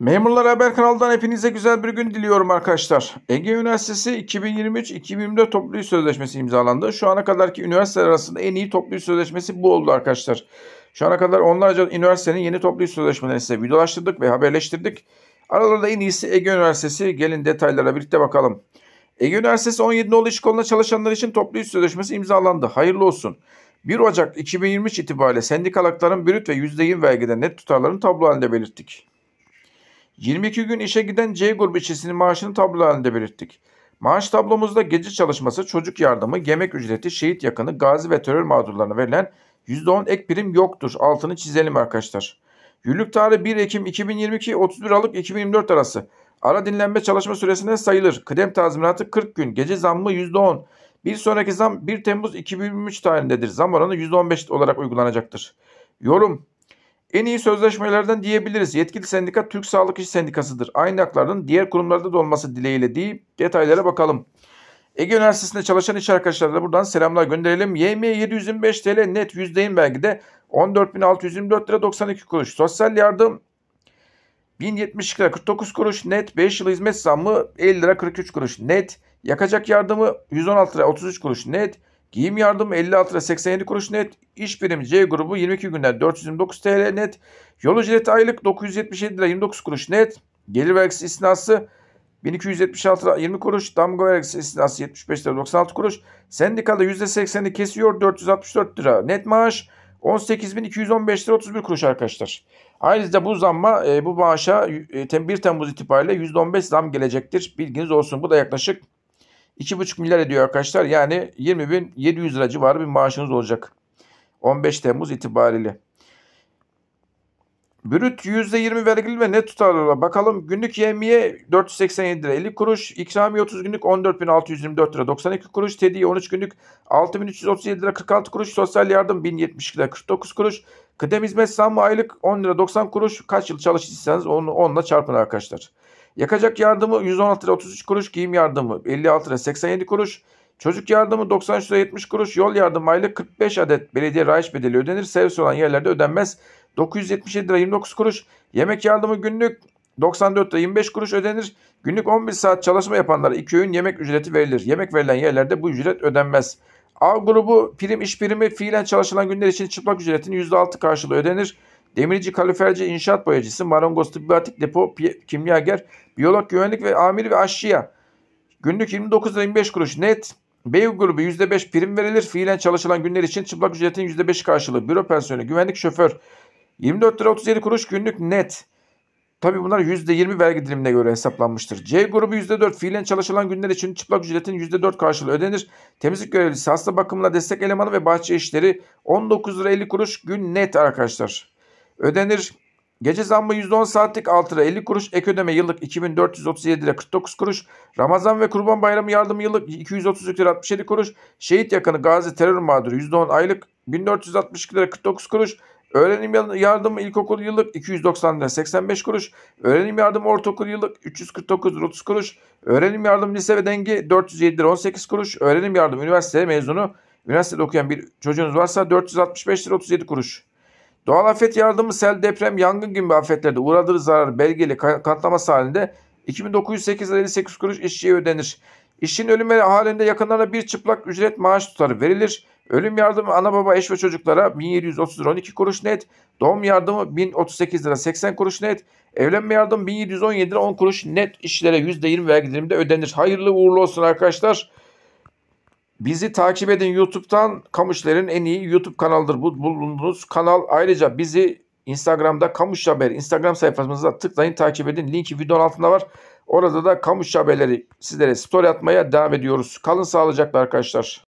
Memurlar Haber kanalından hepinize güzel bir gün diliyorum arkadaşlar. Ege Üniversitesi 2023-2024 toplu iş sözleşmesi imzalandı. Şu ana kadarki üniversiteler arasında en iyi toplu iş sözleşmesi bu oldu arkadaşlar. Şu ana kadar onlarca üniversitenin yeni toplu iş sözleşmelerini size videolaştırdık ve haberleştirdik. Aralarda en iyisi Ege Üniversitesi. Gelin detaylara birlikte bakalım. Ege Üniversitesi 17 nolu iş koluna çalışanlar için toplu iş sözleşmesi imzalandı. Hayırlı olsun. 1 Ocak 2023 itibariyle sendikalakların brüt ve %20 vergiden net tutarların tablo halinde belirttik. 22 gün işe giden C grubu işçisinin maaşını tablo halinde belirttik. Maaş tablomuzda gece çalışması, çocuk yardımı, yemek ücreti, şehit yakını, gazi ve terör mağdurlarına verilen %10 ek prim yoktur. Altını çizelim arkadaşlar. Yürürlük tarihi 1 Ekim 2022 31 Aralık 2024 arası. Ara dinlenme çalışma süresine sayılır. Kıdem tazminatı 40 gün. Gece zammı %10. Bir sonraki zam 1 Temmuz 2023 tarihindedir. Zam oranı %15 olarak uygulanacaktır. Yorum en iyi sözleşmelerden diyebiliriz. Yetkili sendika Türk Sağlık İş Sendikası'dır. Aynı hakların diğer kurumlarda da olması dileğiyle deyip detaylara bakalım. Ege Üniversitesi'nde çalışan iş arkadaşlarına buradan selamlar gönderelim. YM 725 TL net yüzdeyim belki de 14.624 lira 92 kuruş. Sosyal yardım 1070 lira 49 kuruş net. 5 yıl hizmet zammı 50 lira 43 kuruş net. Yakacak yardımı 116 lira 33 kuruş net. Giyim yardımı 56 lira 87 kuruş net. İş birimi C grubu 22 günden 429 TL net. Yol ücreti aylık 977 lira 29 kuruş net. Gelir vergisi istinası 1276 lira 20 kuruş. Damga vergisi istinası 75 lira 96 kuruş. Sendikada %80'i kesiyor 464 lira net maaş. 18.215 lira 31 kuruş arkadaşlar. Ayrıca bu zamma e, bu maaşa 1 e, Temmuz itibariyle %15 zam gelecektir. Bilginiz olsun. Bu da yaklaşık 2,5 milyar ediyor arkadaşlar. Yani 20.700 lira civarı bir maaşınız olacak. 15 Temmuz itibariyle. Brüt %20 vergili ve net tutarlara bakalım. Günlük yemiye 487 lira 50 kuruş. İkramiye 30 günlük 14.624 lira 92 kuruş. Tediye 13 günlük 6.337 lira 46 kuruş. Sosyal yardım 1070 lira 49 kuruş. Kıdem hizmet zammı aylık 10 lira 90 kuruş. Kaç yıl çalışırsanız onu onunla çarpın arkadaşlar. Yakacak yardımı 116 lira 33 kuruş, giyim yardımı 56 lira 87 kuruş, çocuk yardımı 93 lira 70 kuruş, yol yardımı ile 45 adet belediye rayiç bedeli ödenir. Servis olan yerlerde ödenmez 977 lira 29 kuruş, yemek yardımı günlük 94 lira 25 kuruş ödenir. Günlük 11 saat çalışma yapanlara 2 öğün yemek ücreti verilir. Yemek verilen yerlerde bu ücret ödenmez. A grubu prim iş primi fiilen çalışılan günler için çıplak ücretin %6 karşılığı ödenir. Demirci, kaloriferci, inşaat boyacısı, marangoz, tıbbi atık depo, kimyager, biyolog, güvenlik ve amiri ve aşçıya. Günlük 29 25 kuruş net. Bey grubu %5 prim verilir. Fiilen çalışılan günler için çıplak ücretin %5 karşılığı. Büro pensiyonu, güvenlik şoför. 24 lira 37 kuruş günlük net. Tabi bunlar %20 vergi dilimine göre hesaplanmıştır. C grubu %4 fiilen çalışılan günler için çıplak ücretin %4 karşılığı ödenir. Temizlik görevlisi, hasta bakımına destek elemanı ve bahçe işleri 19 lira 50 kuruş gün net arkadaşlar. Ödenir. Gece zammı %10 saatlik 6 lira 50 kuruş. Ek ödeme yıllık 2437 lira 49 kuruş. Ramazan ve Kurban Bayramı yardımı yıllık 233 lira 67 kuruş. Şehit yakını gazi terör mağduru %10 aylık 1462 lira 49 kuruş. Öğrenim yardımı ilkokul yıllık 290 lira 85 kuruş. Öğrenim yardımı ortaokul yıllık 349 lira 30 kuruş. Öğrenim yardımı lise ve Denge 407 lira 18 kuruş. Öğrenim yardımı üniversite mezunu üniversitede okuyan bir çocuğunuz varsa 465 lira 37 kuruş. Doğal afet yardımı, sel, deprem, yangın gibi afetlerde uğradığı zarar belgeli kanıtlaması halinde 2908 kuruş işçiye ödenir. İşçinin ölümü halinde yakınlarına bir çıplak ücret maaş tutarı verilir. Ölüm yardımı ana baba eş ve çocuklara 1730 lira 12 kuruş net. Doğum yardımı 1038 lira 80 kuruş net. Evlenme yardımı 1717 lira 10 kuruş net işlere %20 vergi diliminde ödenir. Hayırlı uğurlu olsun arkadaşlar. Bizi takip edin YouTube'dan. Kamuşler'in en iyi YouTube kanalıdır bu bulunduğunuz kanal. Ayrıca bizi Instagram'da Kamuş Haber Instagram sayfamızda tıklayın takip edin. Linki videonun altında var. Orada da Kamuş Haberleri sizlere story atmaya devam ediyoruz. Kalın sağlıcakla arkadaşlar.